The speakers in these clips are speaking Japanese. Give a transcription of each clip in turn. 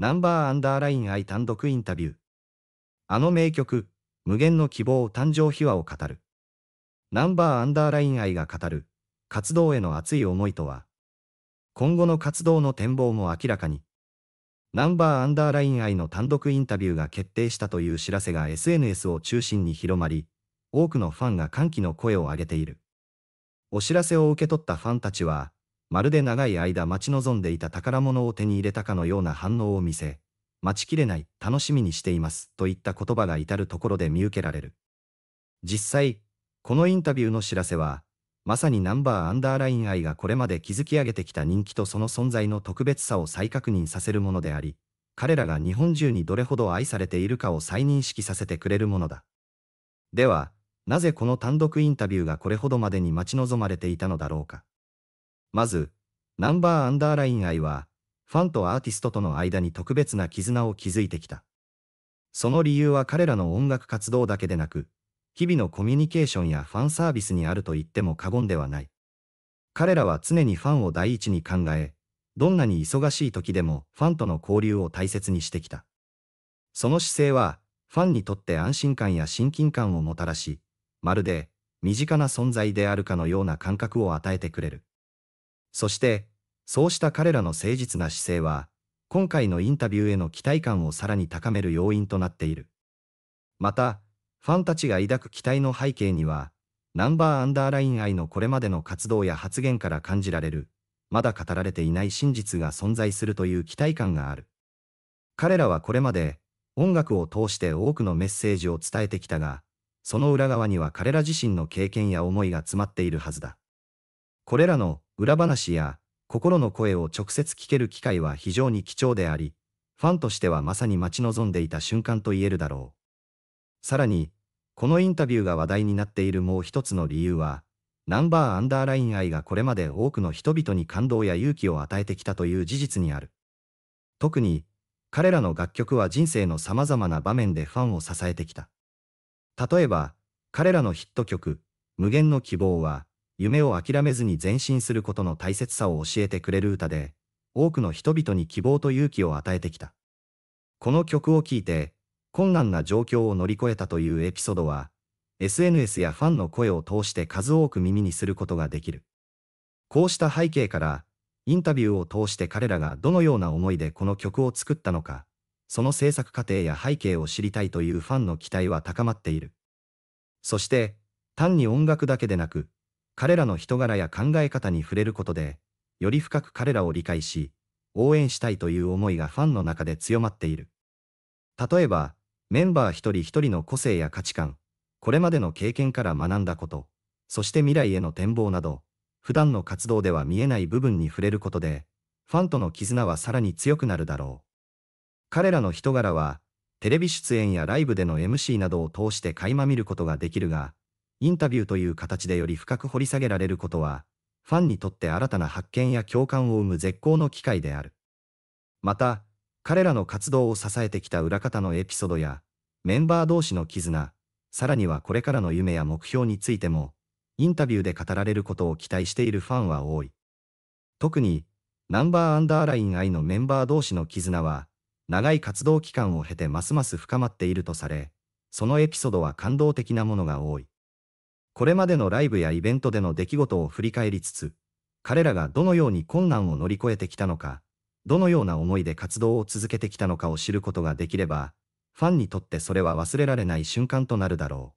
ナンバーアンダーライン愛単独インタビュー。あの名曲、無限の希望誕生秘話を語る。ナンバーアンダーライン愛が語る、活動への熱い思いとは、今後の活動の展望も明らかに。ナンバーアンダーライン愛の単独インタビューが決定したという知らせが SNS を中心に広まり、多くのファンが歓喜の声を上げている。お知らせを受け取ったファンたちは、まるで長い間待ち望んでいた宝物を手に入れたかのような反応を見せ、待ちきれない、楽しみにしています、といった言葉が至るところで見受けられる。実際、このインタビューの知らせは、まさにナンバーアンダーライン愛がこれまで築き上げてきた人気とその存在の特別さを再確認させるものであり、彼らが日本中にどれほど愛されているかを再認識させてくれるものだ。では、なぜこの単独インタビューがこれほどまでに待ち望まれていたのだろうか。まず、ナンバーアンダーライン愛は、ファンとアーティストとの間に特別な絆を築いてきた。その理由は彼らの音楽活動だけでなく、日々のコミュニケーションやファンサービスにあると言っても過言ではない。彼らは常にファンを第一に考え、どんなに忙しい時でもファンとの交流を大切にしてきた。その姿勢は、ファンにとって安心感や親近感をもたらし、まるで身近な存在であるかのような感覚を与えてくれる。そして、そうした彼らの誠実な姿勢は、今回のインタビューへの期待感をさらに高める要因となっている。また、ファンたちが抱く期待の背景には、ナンバーアンダーライン愛のこれまでの活動や発言から感じられる、まだ語られていない真実が存在するという期待感がある。彼らはこれまで、音楽を通して多くのメッセージを伝えてきたが、その裏側には彼ら自身の経験や思いが詰まっているはずだ。これらの裏話や心の声を直接聞ける機会は非常に貴重であり、ファンとしてはまさに待ち望んでいた瞬間と言えるだろう。さらに、このインタビューが話題になっているもう一つの理由は、ナンバーアンダーライン愛がこれまで多くの人々に感動や勇気を与えてきたという事実にある。特に、彼らの楽曲は人生の様々な場面でファンを支えてきた。例えば、彼らのヒット曲、無限の希望は、夢を諦めずに前進することの大切さを教えてくれる歌で、多くの人々に希望と勇気を与えてきた。この曲を聴いて、困難な状況を乗り越えたというエピソードは、SNS やファンの声を通して数多く耳にすることができる。こうした背景から、インタビューを通して彼らがどのような思いでこの曲を作ったのか、その制作過程や背景を知りたいというファンの期待は高まっている。そして、単に音楽だけでなく、彼らの人柄や考え方に触れることで、より深く彼らを理解し、応援したいという思いがファンの中で強まっている。例えば、メンバー一人一人の個性や価値観、これまでの経験から学んだこと、そして未来への展望など、普段の活動では見えない部分に触れることで、ファンとの絆はさらに強くなるだろう。彼らの人柄は、テレビ出演やライブでの MC などを通して垣間見ることができるが、インタビューという形でより深く掘り下げられることは、ファンにとって新たな発見や共感を生む絶好の機会である。また、彼らの活動を支えてきた裏方のエピソードや、メンバー同士の絆、さらにはこれからの夢や目標についても、インタビューで語られることを期待しているファンは多い。特に、ナンバーアンダーライン I のメンバー同士の絆は、長い活動期間を経てますます深まっているとされ、そのエピソードは感動的なものが多い。これまでのライブやイベントでの出来事を振り返りつつ、彼らがどのように困難を乗り越えてきたのか、どのような思いで活動を続けてきたのかを知ることができれば、ファンにとってそれは忘れられない瞬間となるだろ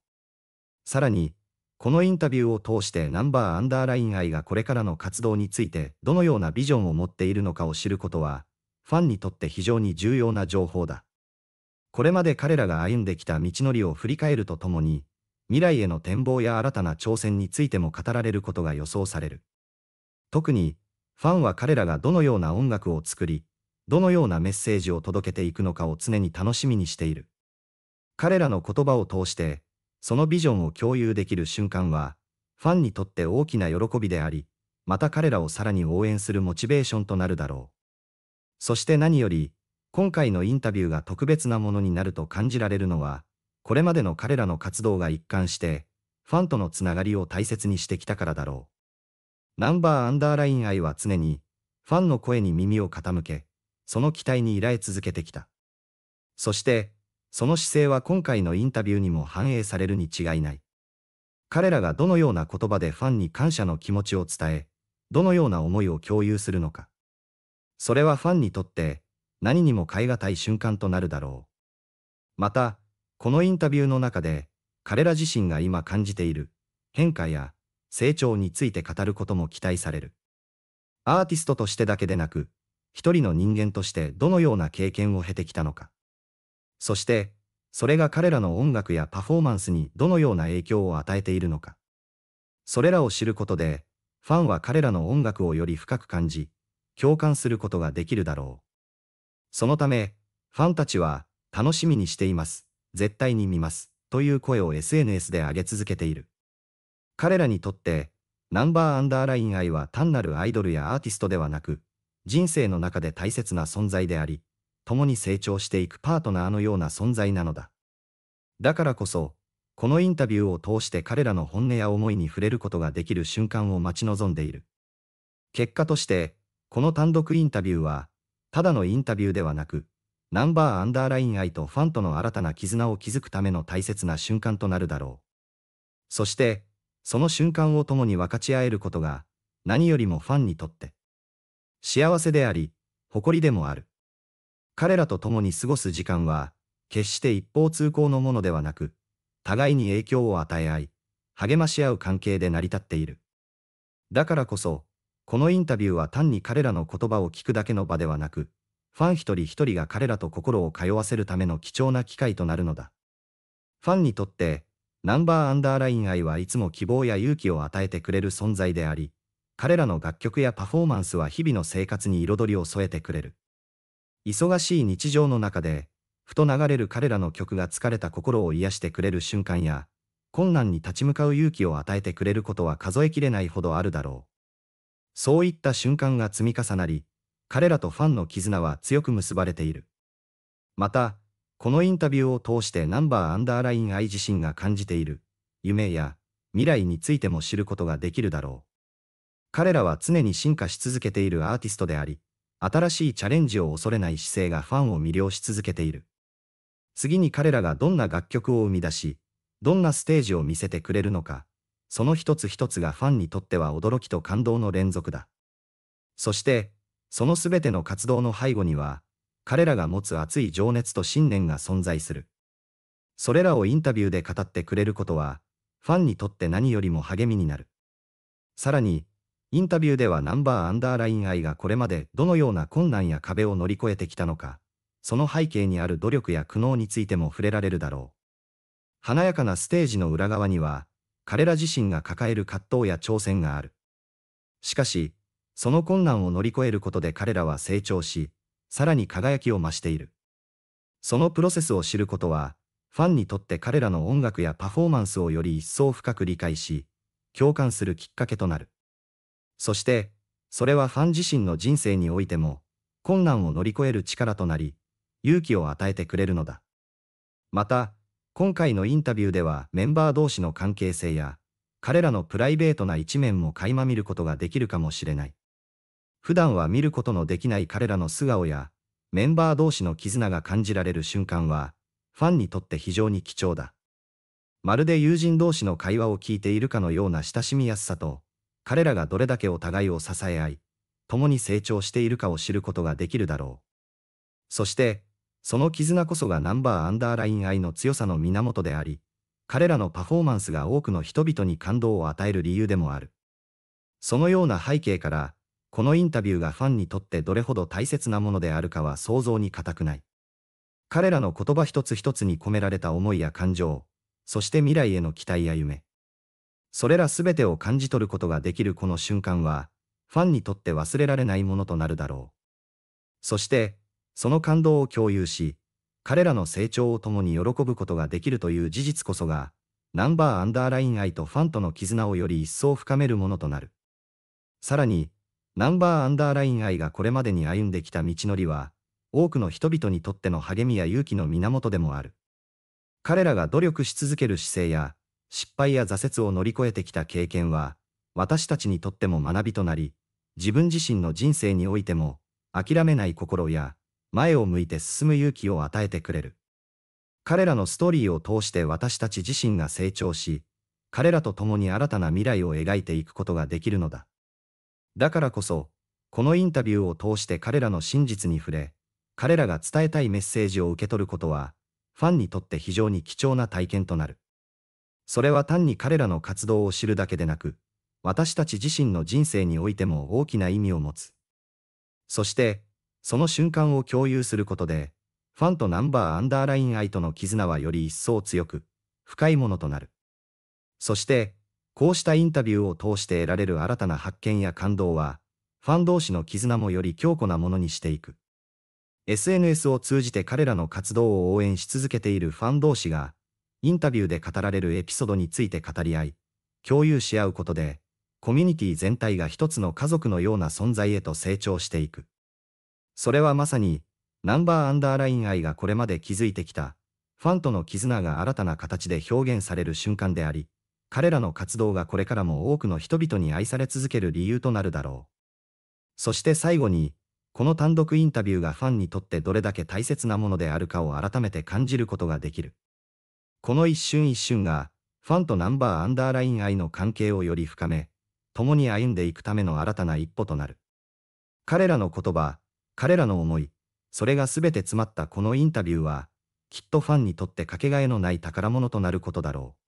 う。さらに、このインタビューを通してナンバーアンダーライン愛がこれからの活動についてどのようなビジョンを持っているのかを知ることは、ファンにとって非常に重要な情報だ。これまで彼らが歩んできた道のりを振り返るとともに、未来への展望や新たな挑戦についても語られることが予想される。特に、ファンは彼らがどのような音楽を作り、どのようなメッセージを届けていくのかを常に楽しみにしている。彼らの言葉を通して、そのビジョンを共有できる瞬間は、ファンにとって大きな喜びであり、また彼らをさらに応援するモチベーションとなるだろう。そして何より、今回のインタビューが特別なものになると感じられるのは、これまでの彼らの活動が一貫して、ファンとのつながりを大切にしてきたからだろう。ナンバーアンダーライン愛は常に、ファンの声に耳を傾け、その期待に依頼続けてきた。そして、その姿勢は今回のインタビューにも反映されるに違いない。彼らがどのような言葉でファンに感謝の気持ちを伝え、どのような思いを共有するのか。それはファンにとって何にも変え難い瞬間となるだろう。また、このインタビューの中で、彼ら自身が今感じている変化や成長について語ることも期待される。アーティストとしてだけでなく、一人の人間としてどのような経験を経てきたのか。そして、それが彼らの音楽やパフォーマンスにどのような影響を与えているのか。それらを知ることで、ファンは彼らの音楽をより深く感じ、共感することができるだろう。そのため、ファンたちは楽しみにしています。絶対に見ます、という声を SNS で上げ続けている。彼らにとって、ナンバーアンダーライン愛は単なるアイドルやアーティストではなく、人生の中で大切な存在であり、共に成長していくパートナーのような存在なのだ。だからこそ、このインタビューを通して彼らの本音や思いに触れることができる瞬間を待ち望んでいる。結果として、この単独インタビューは、ただのインタビューではなく、ナンバーアンダーライン愛とファンとの新たな絆を築くための大切な瞬間となるだろう。そして、その瞬間を共に分かち合えることが、何よりもファンにとって、幸せであり、誇りでもある。彼らと共に過ごす時間は、決して一方通行のものではなく、互いに影響を与え合い、励まし合う関係で成り立っている。だからこそ、このインタビューは単に彼らの言葉を聞くだけの場ではなく、ファン一人一人が彼らと心を通わせるための貴重な機会となるのだ。ファンにとって、ナンバーアンダーライン愛はいつも希望や勇気を与えてくれる存在であり、彼らの楽曲やパフォーマンスは日々の生活に彩りを添えてくれる。忙しい日常の中で、ふと流れる彼らの曲が疲れた心を癒してくれる瞬間や、困難に立ち向かう勇気を与えてくれることは数えきれないほどあるだろう。そういった瞬間が積み重なり、彼らとファンの絆は強く結ばれている。また、このインタビューを通してナンバーアンダーライン愛自身が感じている、夢や未来についても知ることができるだろう。彼らは常に進化し続けているアーティストであり、新しいチャレンジを恐れない姿勢がファンを魅了し続けている。次に彼らがどんな楽曲を生み出し、どんなステージを見せてくれるのか、その一つ一つがファンにとっては驚きと感動の連続だ。そして、その全ての活動の背後には、彼らが持つ熱い情熱と信念が存在する。それらをインタビューで語ってくれることは、ファンにとって何よりも励みになる。さらに、インタビューではナンバーアンダーライン愛がこれまでどのような困難や壁を乗り越えてきたのか、その背景にある努力や苦悩についても触れられるだろう。華やかなステージの裏側には、彼ら自身が抱える葛藤や挑戦がある。しかし、その困難を乗り越えることで彼らは成長し、さらに輝きを増している。そのプロセスを知ることは、ファンにとって彼らの音楽やパフォーマンスをより一層深く理解し、共感するきっかけとなる。そして、それはファン自身の人生においても、困難を乗り越える力となり、勇気を与えてくれるのだ。また、今回のインタビューではメンバー同士の関係性や、彼らのプライベートな一面も垣間見ることができるかもしれない。普段は見ることのできない彼らの素顔や、メンバー同士の絆が感じられる瞬間は、ファンにとって非常に貴重だ。まるで友人同士の会話を聞いているかのような親しみやすさと、彼らがどれだけお互いを支え合い、共に成長しているかを知ることができるだろう。そして、その絆こそがナンバーアンダーライン愛の強さの源であり、彼らのパフォーマンスが多くの人々に感動を与える理由でもある。そのような背景から、このインタビューがファンにとってどれほど大切なものであるかは想像に難くない。彼らの言葉一つ一つに込められた思いや感情、そして未来への期待や夢。それら全てを感じ取ることができるこの瞬間は、ファンにとって忘れられないものとなるだろう。そして、その感動を共有し、彼らの成長を共に喜ぶことができるという事実こそが、ナンバーアンダーライン愛とファンとの絆をより一層深めるものとなる。さらに、ナンバーアンダーライン愛がこれまでに歩んできた道のりは、多くの人々にとっての励みや勇気の源でもある。彼らが努力し続ける姿勢や、失敗や挫折を乗り越えてきた経験は、私たちにとっても学びとなり、自分自身の人生においても、諦めない心や、前を向いて進む勇気を与えてくれる。彼らのストーリーを通して私たち自身が成長し、彼らと共に新たな未来を描いていくことができるのだ。だからこそ、このインタビューを通して彼らの真実に触れ、彼らが伝えたいメッセージを受け取ることは、ファンにとって非常に貴重な体験となる。それは単に彼らの活動を知るだけでなく、私たち自身の人生においても大きな意味を持つ。そして、その瞬間を共有することで、ファンとナンバーアンダーライン愛との絆はより一層強く、深いものとなる。そして、こうしたインタビューを通して得られる新たな発見や感動は、ファン同士の絆もより強固なものにしていく。SNS を通じて彼らの活動を応援し続けているファン同士が、インタビューで語られるエピソードについて語り合い、共有し合うことで、コミュニティ全体が一つの家族のような存在へと成長していく。それはまさに、ナンバーアンダーライン愛がこれまで築いてきた、ファンとの絆が新たな形で表現される瞬間であり、彼らの活動がこれからも多くの人々に愛され続ける理由となるだろう。そして最後に、この単独インタビューがファンにとってどれだけ大切なものであるかを改めて感じることができる。この一瞬一瞬が、ファンとナンバーアンダーライン愛の関係をより深め、共に歩んでいくための新たな一歩となる。彼らの言葉、彼らの思い、それが全て詰まったこのインタビューは、きっとファンにとってかけがえのない宝物となることだろう。